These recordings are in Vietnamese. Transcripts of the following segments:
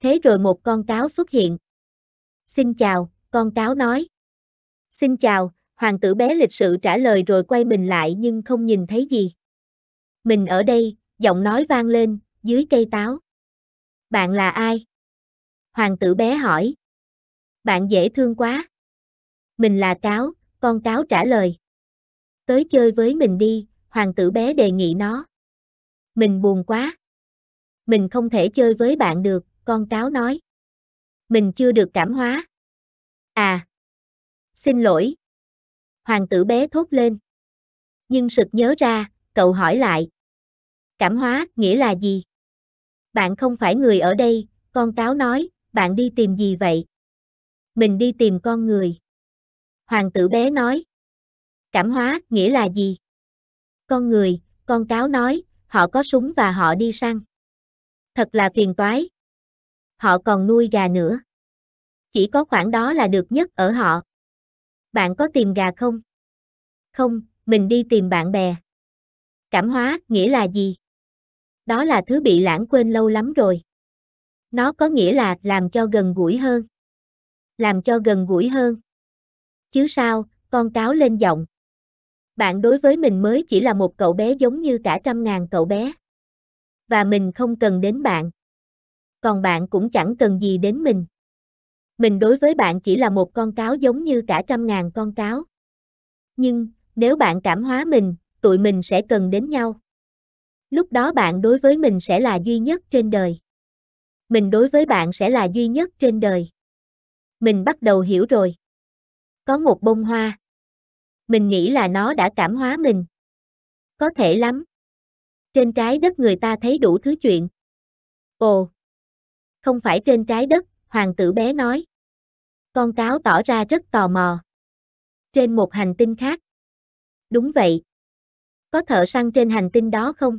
Thế rồi một con cáo xuất hiện. Xin chào, con cáo nói. Xin chào, hoàng tử bé lịch sự trả lời rồi quay mình lại nhưng không nhìn thấy gì. Mình ở đây, giọng nói vang lên, dưới cây táo. Bạn là ai? Hoàng tử bé hỏi. Bạn dễ thương quá. Mình là cáo, con cáo trả lời. Tới chơi với mình đi, hoàng tử bé đề nghị nó. Mình buồn quá. Mình không thể chơi với bạn được con cáo nói. Mình chưa được cảm hóa. À. Xin lỗi. Hoàng tử bé thốt lên. Nhưng sực nhớ ra, cậu hỏi lại. Cảm hóa nghĩa là gì? Bạn không phải người ở đây, con cáo nói, bạn đi tìm gì vậy? Mình đi tìm con người. Hoàng tử bé nói. Cảm hóa nghĩa là gì? Con người, con cáo nói, họ có súng và họ đi săn. Thật là phiền toái họ còn nuôi gà nữa. Chỉ có khoản đó là được nhất ở họ. Bạn có tìm gà không? Không, mình đi tìm bạn bè. Cảm hóa nghĩa là gì? Đó là thứ bị lãng quên lâu lắm rồi. Nó có nghĩa là làm cho gần gũi hơn. Làm cho gần gũi hơn. Chứ sao, con cáo lên giọng. Bạn đối với mình mới chỉ là một cậu bé giống như cả trăm ngàn cậu bé. Và mình không cần đến bạn còn bạn cũng chẳng cần gì đến mình. Mình đối với bạn chỉ là một con cáo giống như cả trăm ngàn con cáo. Nhưng, nếu bạn cảm hóa mình, tụi mình sẽ cần đến nhau. Lúc đó bạn đối với mình sẽ là duy nhất trên đời. Mình đối với bạn sẽ là duy nhất trên đời. Mình bắt đầu hiểu rồi. Có một bông hoa. Mình nghĩ là nó đã cảm hóa mình. Có thể lắm. Trên trái đất người ta thấy đủ thứ chuyện. Ồ, không phải trên trái đất, hoàng tử bé nói. Con cáo tỏ ra rất tò mò. Trên một hành tinh khác. Đúng vậy. Có thợ săn trên hành tinh đó không?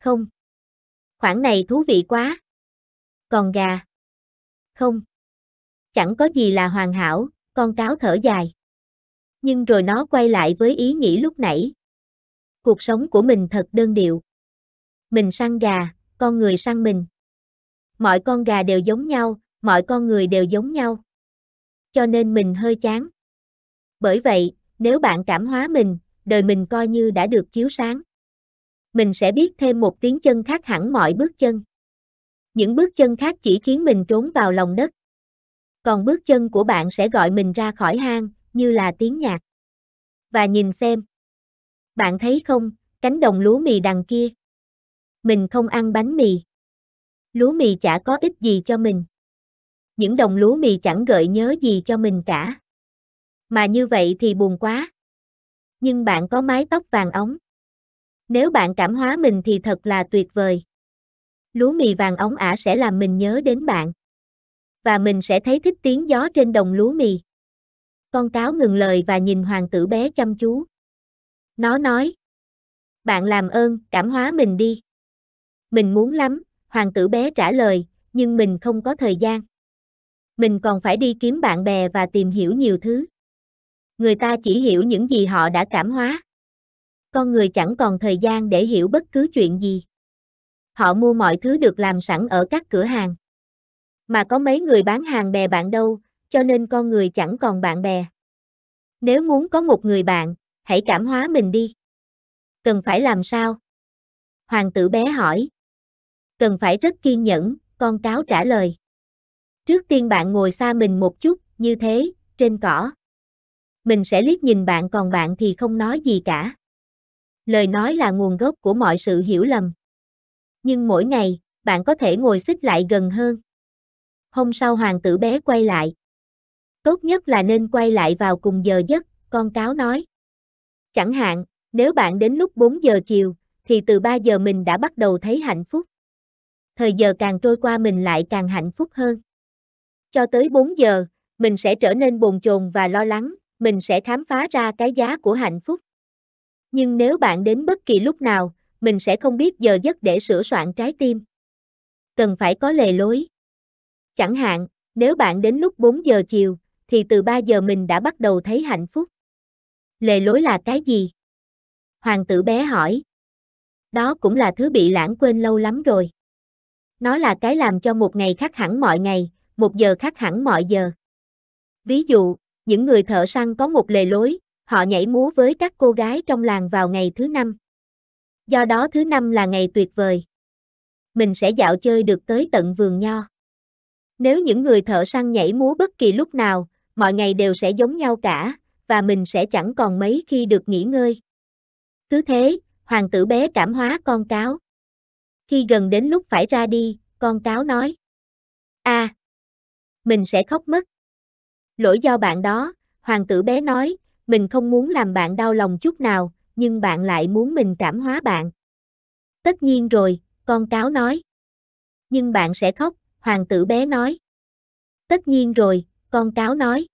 Không. khoảng này thú vị quá. Còn gà? Không. Chẳng có gì là hoàn hảo, con cáo thở dài. Nhưng rồi nó quay lại với ý nghĩ lúc nãy. Cuộc sống của mình thật đơn điệu. Mình săn gà, con người săn mình mọi con gà đều giống nhau, mọi con người đều giống nhau. Cho nên mình hơi chán. Bởi vậy, nếu bạn cảm hóa mình, đời mình coi như đã được chiếu sáng. Mình sẽ biết thêm một tiếng chân khác hẳn mọi bước chân. Những bước chân khác chỉ khiến mình trốn vào lòng đất. Còn bước chân của bạn sẽ gọi mình ra khỏi hang, như là tiếng nhạc. Và nhìn xem. Bạn thấy không, cánh đồng lúa mì đằng kia. Mình không ăn bánh mì lúa mì chả có ích gì cho mình. Những đồng lúa mì chẳng gợi nhớ gì cho mình cả. Mà như vậy thì buồn quá. Nhưng bạn có mái tóc vàng ống. Nếu bạn cảm hóa mình thì thật là tuyệt vời. Lúa mì vàng ống ả sẽ làm mình nhớ đến bạn. Và mình sẽ thấy thích tiếng gió trên đồng lúa mì. Con cáo ngừng lời và nhìn hoàng tử bé chăm chú. Nó nói. Bạn làm ơn, cảm hóa mình đi. Mình muốn lắm hoàng tử bé trả lời, nhưng mình không có thời gian. Mình còn phải đi kiếm bạn bè và tìm hiểu nhiều thứ. Người ta chỉ hiểu những gì họ đã cảm hóa. Con người chẳng còn thời gian để hiểu bất cứ chuyện gì. Họ mua mọi thứ được làm sẵn ở các cửa hàng. Mà có mấy người bán hàng bè bạn đâu, cho nên con người chẳng còn bạn bè. Nếu muốn có một người bạn, hãy cảm hóa mình đi. Cần phải làm sao? Hoàng tử bé hỏi, cần phải rất kiên nhẫn, con cáo trả lời. Trước tiên bạn ngồi xa mình một chút, như thế, trên cỏ. Mình sẽ liếc nhìn bạn còn bạn thì không nói gì cả. Lời nói là nguồn gốc của mọi sự hiểu lầm. Nhưng mỗi ngày, bạn có thể ngồi xích lại gần hơn. Hôm sau hoàng tử bé quay lại. Tốt nhất là nên quay lại vào cùng giờ giấc, con cáo nói. Chẳng hạn, nếu bạn đến lúc 4 giờ chiều, thì từ 3 giờ mình đã bắt đầu thấy hạnh phúc thời giờ càng trôi qua mình lại càng hạnh phúc hơn. Cho tới 4 giờ, mình sẽ trở nên bồn chồn và lo lắng, mình sẽ khám phá ra cái giá của hạnh phúc. Nhưng nếu bạn đến bất kỳ lúc nào, mình sẽ không biết giờ giấc để sửa soạn trái tim. Cần phải có lề lối. Chẳng hạn, nếu bạn đến lúc 4 giờ chiều, thì từ 3 giờ mình đã bắt đầu thấy hạnh phúc. Lề lối là cái gì? Hoàng tử bé hỏi. Đó cũng là thứ bị lãng quên lâu lắm rồi. Nó là cái làm cho một ngày khác hẳn mọi ngày, một giờ khác hẳn mọi giờ. Ví dụ, những người thợ săn có một lề lối, họ nhảy múa với các cô gái trong làng vào ngày thứ năm. Do đó thứ năm là ngày tuyệt vời. Mình sẽ dạo chơi được tới tận vườn nho. Nếu những người thợ săn nhảy múa bất kỳ lúc nào, mọi ngày đều sẽ giống nhau cả, và mình sẽ chẳng còn mấy khi được nghỉ ngơi. Cứ thế, hoàng tử bé cảm hóa con cáo. Khi gần đến lúc phải ra đi, con cáo nói. a à, mình sẽ khóc mất. Lỗi do bạn đó, hoàng tử bé nói, mình không muốn làm bạn đau lòng chút nào, nhưng bạn lại muốn mình cảm hóa bạn. Tất nhiên rồi, con cáo nói. Nhưng bạn sẽ khóc, hoàng tử bé nói. Tất nhiên rồi, con cáo nói.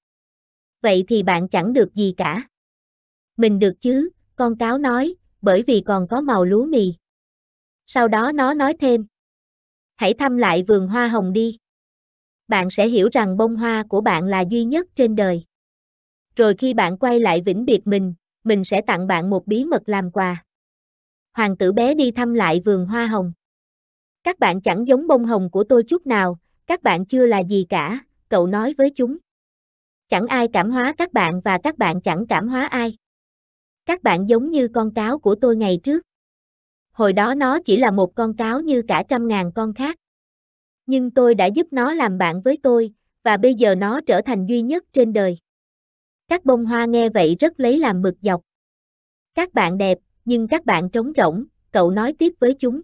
Vậy thì bạn chẳng được gì cả. Mình được chứ, con cáo nói, bởi vì còn có màu lúa mì sau đó nó nói thêm. Hãy thăm lại vườn hoa hồng đi. Bạn sẽ hiểu rằng bông hoa của bạn là duy nhất trên đời. Rồi khi bạn quay lại vĩnh biệt mình, mình sẽ tặng bạn một bí mật làm quà. Hoàng tử bé đi thăm lại vườn hoa hồng. Các bạn chẳng giống bông hồng của tôi chút nào, các bạn chưa là gì cả, cậu nói với chúng. Chẳng ai cảm hóa các bạn và các bạn chẳng cảm hóa ai. Các bạn giống như con cáo của tôi ngày trước hồi đó nó chỉ là một con cáo như cả trăm ngàn con khác. Nhưng tôi đã giúp nó làm bạn với tôi, và bây giờ nó trở thành duy nhất trên đời. Các bông hoa nghe vậy rất lấy làm bực dọc. Các bạn đẹp, nhưng các bạn trống rỗng, cậu nói tiếp với chúng.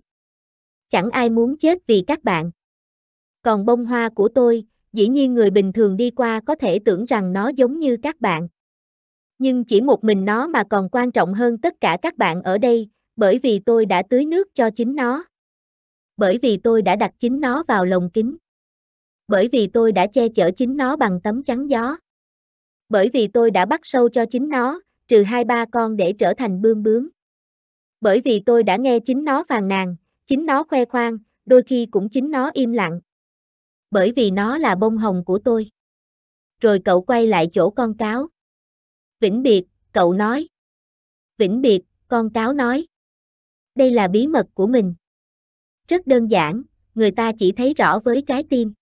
Chẳng ai muốn chết vì các bạn. Còn bông hoa của tôi, dĩ nhiên người bình thường đi qua có thể tưởng rằng nó giống như các bạn. Nhưng chỉ một mình nó mà còn quan trọng hơn tất cả các bạn ở đây, bởi vì tôi đã tưới nước cho chính nó. Bởi vì tôi đã đặt chính nó vào lồng kính. Bởi vì tôi đã che chở chính nó bằng tấm chắn gió. Bởi vì tôi đã bắt sâu cho chính nó, trừ hai ba con để trở thành bươm bướm. Bởi vì tôi đã nghe chính nó phàn nàn, chính nó khoe khoang, đôi khi cũng chính nó im lặng. Bởi vì nó là bông hồng của tôi. Rồi cậu quay lại chỗ con cáo. Vĩnh biệt, cậu nói. Vĩnh biệt, con cáo nói đây là bí mật của mình. Rất đơn giản, người ta chỉ thấy rõ với trái tim.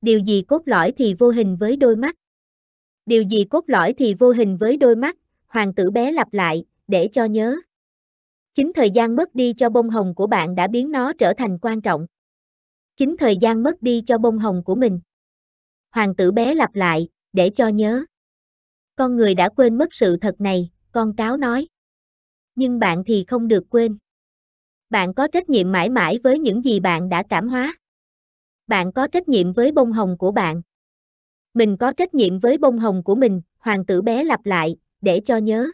Điều gì cốt lõi thì vô hình với đôi mắt. Điều gì cốt lõi thì vô hình với đôi mắt, hoàng tử bé lặp lại, để cho nhớ. Chính thời gian mất đi cho bông hồng của bạn đã biến nó trở thành quan trọng. Chính thời gian mất đi cho bông hồng của mình. Hoàng tử bé lặp lại, để cho nhớ. Con người đã quên mất sự thật này, con cáo nói nhưng bạn thì không được quên. Bạn có trách nhiệm mãi mãi với những gì bạn đã cảm hóa. Bạn có trách nhiệm với bông hồng của bạn. Mình có trách nhiệm với bông hồng của mình, hoàng tử bé lặp lại, để cho nhớ.